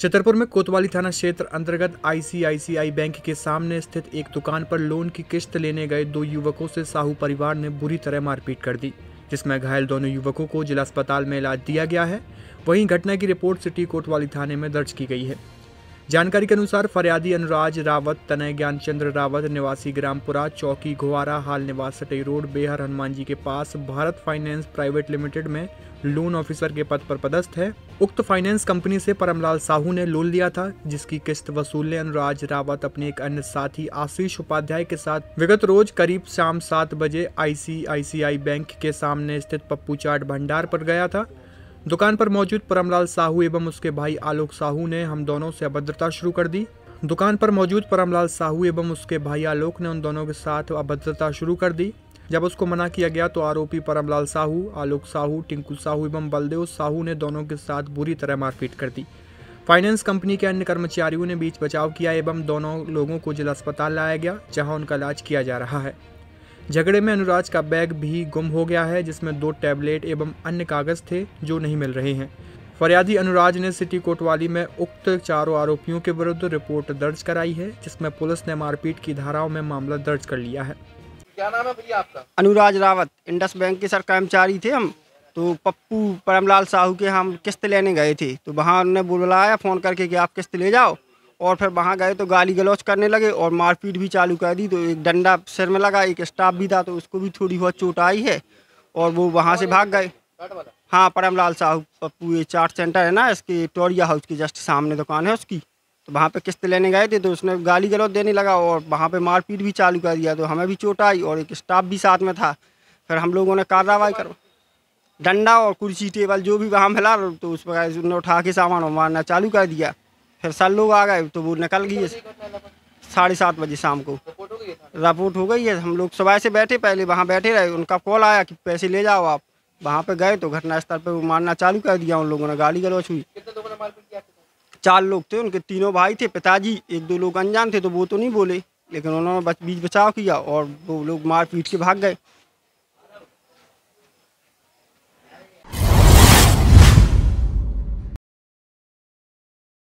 छतरपुर में कोतवाली थाना क्षेत्र अंतर्गत आईसीआईसीआई बैंक के सामने स्थित एक दुकान पर लोन की किश्त लेने गए दो युवकों से साहू परिवार ने बुरी तरह मारपीट कर दी जिसमें घायल दोनों युवकों को जिला अस्पताल में इलाज दिया गया है वहीं घटना की रिपोर्ट सिटी कोतवाली थाने में दर्ज की गई है जानकारी के अनुसार फरियादी अनुराज रावत तनय ज्ञानचंद्र रावत निवासी ग्रामपुरा चौकी घुआरा हाल निवास सटई रोड बेहर हनुमान जी के पास भारत फाइनेंस प्राइवेट लिमिटेड में लोन ऑफिसर के पद पर पदस्थ है उक्त फाइनेंस कंपनी से परमलाल साहू ने लोन लिया था जिसकी किस्त वसूलने अनुराज रावत अपने एक अन्य साथी आशीष उपाध्याय के साथ विगत रोज करीब शाम सात बजे आईसीआईसीआई बैंक के सामने स्थित पप्पू चाट भंडार पर गया था दुकान पर मौजूद परमलाल साहू एवं उसके भाई आलोक साहू ने हम दोनों से अभद्रता शुरू कर दी दुकान पर मौजूद परमलाल साहू एवं उसके भाई आलोक ने उन दोनों के साथ अभद्रता शुरू कर दी जब उसको मना किया गया तो आरोपी परमलाल साहू आलोक साहू टिंकू साहू एवं बलदेव साहू ने दोनों के साथ बुरी तरह मारपीट कर दी फाइनेंस कंपनी के अन्य कर्मचारियों ने बीच बचाव किया एवं दोनों लोगों को जिला अस्पताल लाया गया जहां उनका इलाज किया जा रहा है झगड़े में अनुराज का बैग भी गुम हो गया है जिसमें दो टैबलेट एवं अन्य कागज थे जो नहीं मिल रहे हैं फरियादी अनुराज ने सिटी कोतवाली में उक्त चारों आरोपियों के विरुद्ध रिपोर्ट दर्ज कराई है जिसमें पुलिस ने मारपीट की धाराओं में मामला दर्ज कर लिया है क्या नाम है भैया आपका अनुराज रावत इंडस बैंक के सर कर्मचारी थे हम तो पप्पू परमलाल साहू के हम किस्त लेने गए थे तो वहाँ उन्होंने बुलाया फ़ोन करके कि आप किस्त ले जाओ और फिर वहाँ गए तो गाली गलौज करने लगे और मारपीट भी चालू कर दी तो एक डंडा सिर में लगा एक स्टाफ भी था तो उसको भी थोड़ी बहुत चोट आई है और वो वहाँ से भाग गए हाँ परमलाल साहू पप्पू ये चार्ट सेंटर है ना इसके टोरिया हाउस के जस्ट सामने दुकान है उसकी तो वहाँ पे किस्त लेने गए थे तो उसने गाली गलौज देने लगा और वहाँ पे मारपीट भी चालू कर दिया तो हमें भी चोट आई और एक स्टाफ भी साथ में था फिर हम लोगों ने कार्रवाई करो डंडा और कुर्सी टेबल जो भी वहाँ मिला तो उस पर उन्होंने उठा के सामान मारना चालू कर दिया फिर सर लोग आ गए तो वो निकल गई साढ़े सात बजे शाम को रिपोर्ट हो गई है हम लोग सुबह से बैठे पहले वहाँ बैठे रहे उनका कॉल आया कि पैसे ले जाओ आप वहाँ पे गए तो घटना स्थल पे वो मारना चालू कर दिया उन लोगों ने गाली गलौच हुई चार लोग थे उनके तीनों भाई थे पिताजी एक दो लोग अनजान थे तो वो तो नहीं बोले लेकिन उन्होंने बीच बचाव किया और वो लोग मार पीट के भाग गए